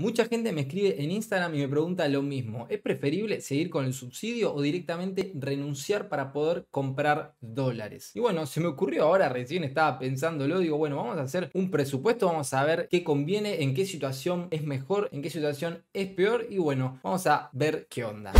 Mucha gente me escribe en Instagram y me pregunta lo mismo. ¿Es preferible seguir con el subsidio o directamente renunciar para poder comprar dólares? Y bueno, se me ocurrió ahora, recién estaba pensándolo, digo, bueno, vamos a hacer un presupuesto, vamos a ver qué conviene, en qué situación es mejor, en qué situación es peor y bueno, vamos a ver qué onda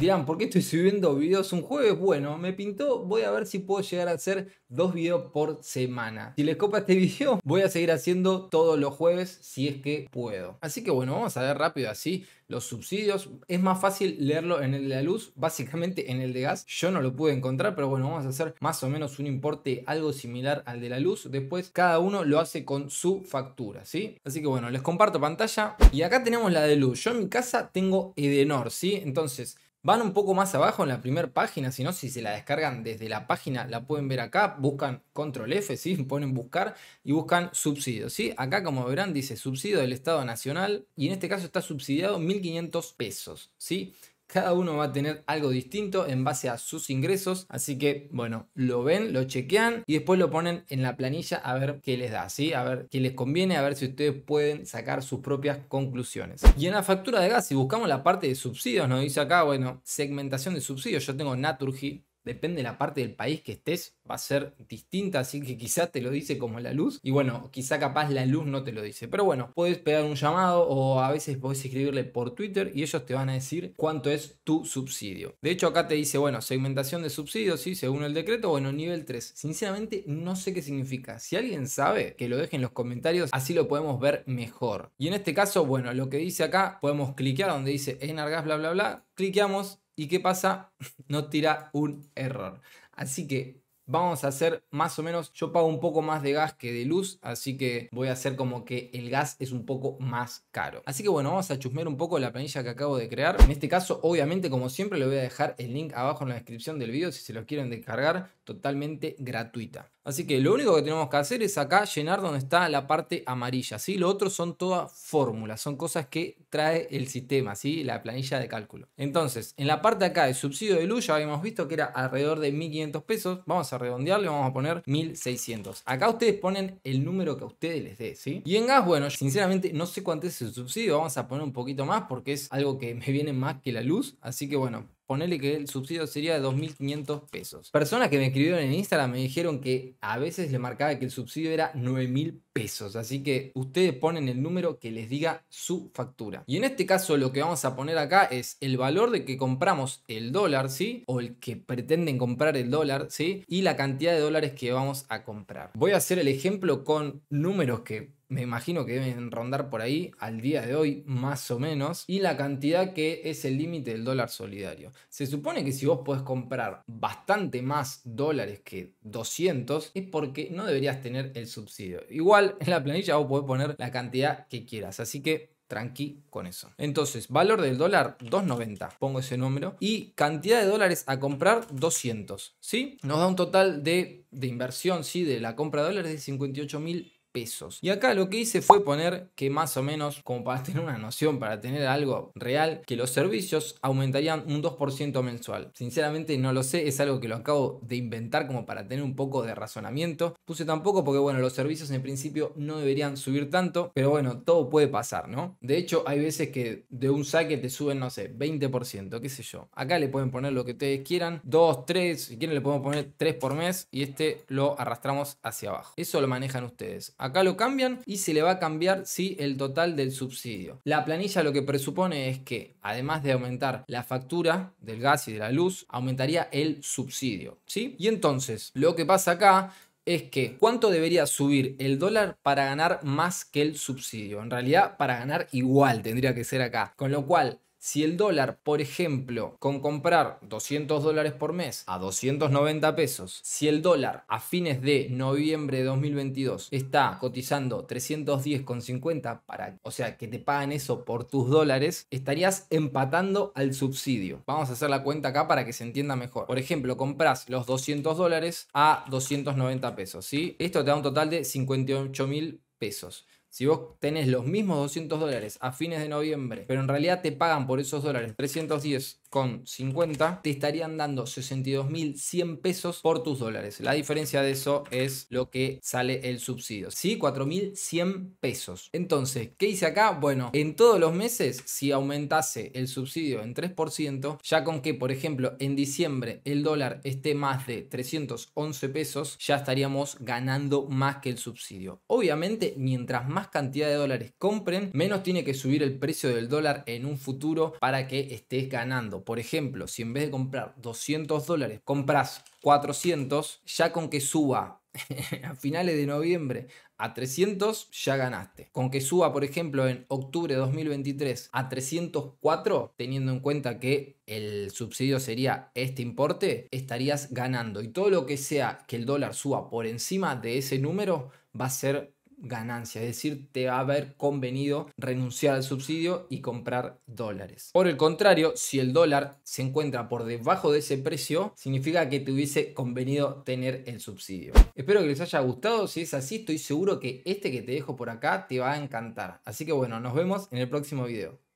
dirán, ¿por qué estoy subiendo videos un jueves? Bueno, me pintó, voy a ver si puedo llegar a hacer dos videos por semana. Si les copa este video, voy a seguir haciendo todos los jueves si es que puedo. Así que bueno, vamos a ver rápido así los subsidios. Es más fácil leerlo en el de la luz, básicamente en el de gas. Yo no lo pude encontrar, pero bueno, vamos a hacer más o menos un importe algo similar al de la luz. Después cada uno lo hace con su factura, ¿sí? Así que bueno, les comparto pantalla. Y acá tenemos la de luz. Yo en mi casa tengo Edenor, ¿sí? Entonces Van un poco más abajo en la primera página, si no, si se la descargan desde la página, la pueden ver acá, buscan control F, ¿sí? ponen buscar y buscan subsidio. ¿sí? Acá como verán dice subsidio del Estado Nacional y en este caso está subsidiado 1.500 pesos. ¿sí? Cada uno va a tener algo distinto en base a sus ingresos. Así que, bueno, lo ven, lo chequean y después lo ponen en la planilla a ver qué les da, ¿sí? A ver qué les conviene, a ver si ustedes pueden sacar sus propias conclusiones. Y en la factura de gas, si buscamos la parte de subsidios, nos dice acá, bueno, segmentación de subsidios. Yo tengo Naturgy, depende de la parte del país que estés, va a ser distinta, así que quizás te lo dice como la luz. Y bueno, quizá capaz la luz no te lo dice. Pero bueno, puedes pegar un llamado o a veces puedes escribirle por Twitter y ellos te van a decir cuánto es tu subsidio. De hecho, acá te dice, bueno, segmentación de subsidios, sí, según el decreto, bueno, nivel 3. Sinceramente, no sé qué significa. Si alguien sabe, que lo deje en los comentarios, así lo podemos ver mejor. Y en este caso, bueno, lo que dice acá, podemos cliquear donde dice Enargas, bla, bla, bla, cliqueamos ¿Y qué pasa? No tira un error. Así que vamos a hacer más o menos, yo pago un poco más de gas que de luz, así que voy a hacer como que el gas es un poco más caro. Así que bueno, vamos a chusmear un poco la planilla que acabo de crear. En este caso, obviamente, como siempre, le voy a dejar el link abajo en la descripción del video si se lo quieren descargar totalmente gratuita. Así que lo único que tenemos que hacer es acá llenar donde está la parte amarilla, ¿sí? Lo otro son todas fórmulas, son cosas que trae el sistema, ¿sí? La planilla de cálculo. Entonces, en la parte acá de subsidio de luz ya habíamos visto que era alrededor de 1500 pesos, vamos a redondearle, vamos a poner 1600. Acá ustedes ponen el número que a ustedes les dé, ¿sí? Y en gas, bueno, sinceramente no sé cuánto es el subsidio, vamos a poner un poquito más porque es algo que me viene más que la luz, así que bueno, ponele que el subsidio sería de 2.500 pesos. Personas que me escribieron en Instagram me dijeron que a veces le marcaba que el subsidio era 9.000 pesos, así que ustedes ponen el número que les diga su factura. Y en este caso lo que vamos a poner acá es el valor de que compramos el dólar, ¿sí? O el que pretenden comprar el dólar, ¿sí? Y la cantidad de dólares que vamos a comprar. Voy a hacer el ejemplo con números que me imagino que deben rondar por ahí al día de hoy, más o menos, y la cantidad que es el límite del dólar solidario. Se supone que si vos podés comprar bastante más dólares que 200, es porque no deberías tener el subsidio. Igual en la planilla vos podés poner la cantidad que quieras, así que tranqui con eso. Entonces, valor del dólar 2.90, pongo ese número, y cantidad de dólares a comprar 200, ¿sí? Nos da un total de, de inversión, ¿sí? De la compra de dólares de 58.000 mil pesos. Y acá lo que hice fue poner que más o menos, como para tener una noción, para tener algo real, que los servicios aumentarían un 2% mensual. Sinceramente no lo sé, es algo que lo acabo de inventar como para tener un poco de razonamiento. Puse tampoco porque, bueno, los servicios en principio no deberían subir tanto, pero bueno, todo puede pasar, ¿no? De hecho, hay veces que de un saque te suben, no sé, 20%, qué sé yo. Acá le pueden poner lo que ustedes quieran, 2, 3, si quieren le podemos poner 3 por mes y este lo arrastramos hacia abajo. Eso lo manejan ustedes. Acá lo cambian y se le va a cambiar, sí, el total del subsidio. La planilla lo que presupone es que, además de aumentar la factura del gas y de la luz, aumentaría el subsidio, ¿sí? Y entonces, lo que pasa acá es que cuánto debería subir el dólar para ganar más que el subsidio. En realidad, para ganar igual tendría que ser acá. Con lo cual, si el dólar, por ejemplo, con comprar 200 dólares por mes a 290 pesos, si el dólar a fines de noviembre de 2022 está cotizando 310,50 para, o sea, que te pagan eso por tus dólares, estarías empatando al subsidio. Vamos a hacer la cuenta acá para que se entienda mejor. Por ejemplo, compras los 200 dólares a 290 pesos, ¿sí? Esto te da un total de 58 mil pesos. Si vos tenés los mismos 200 dólares a fines de noviembre, pero en realidad te pagan por esos dólares 310 con 50, te estarían dando 62.100 pesos por tus dólares. La diferencia de eso es lo que sale el subsidio. Sí, 4.100 pesos. Entonces, ¿qué hice acá? Bueno, en todos los meses, si aumentase el subsidio en 3%, ya con que, por ejemplo, en diciembre el dólar esté más de 311 pesos, ya estaríamos ganando más que el subsidio. Obviamente, mientras más cantidad de dólares compren, menos tiene que subir el precio del dólar en un futuro para que estés ganando. Por ejemplo, si en vez de comprar 200 dólares compras 400, ya con que suba a finales de noviembre a 300 ya ganaste. Con que suba, por ejemplo, en octubre de 2023 a 304, teniendo en cuenta que el subsidio sería este importe, estarías ganando. Y todo lo que sea que el dólar suba por encima de ese número va a ser ganancia, es decir, te va a haber convenido renunciar al subsidio y comprar dólares. Por el contrario, si el dólar se encuentra por debajo de ese precio, significa que te hubiese convenido tener el subsidio. Espero que les haya gustado, si es así estoy seguro que este que te dejo por acá te va a encantar. Así que bueno, nos vemos en el próximo video.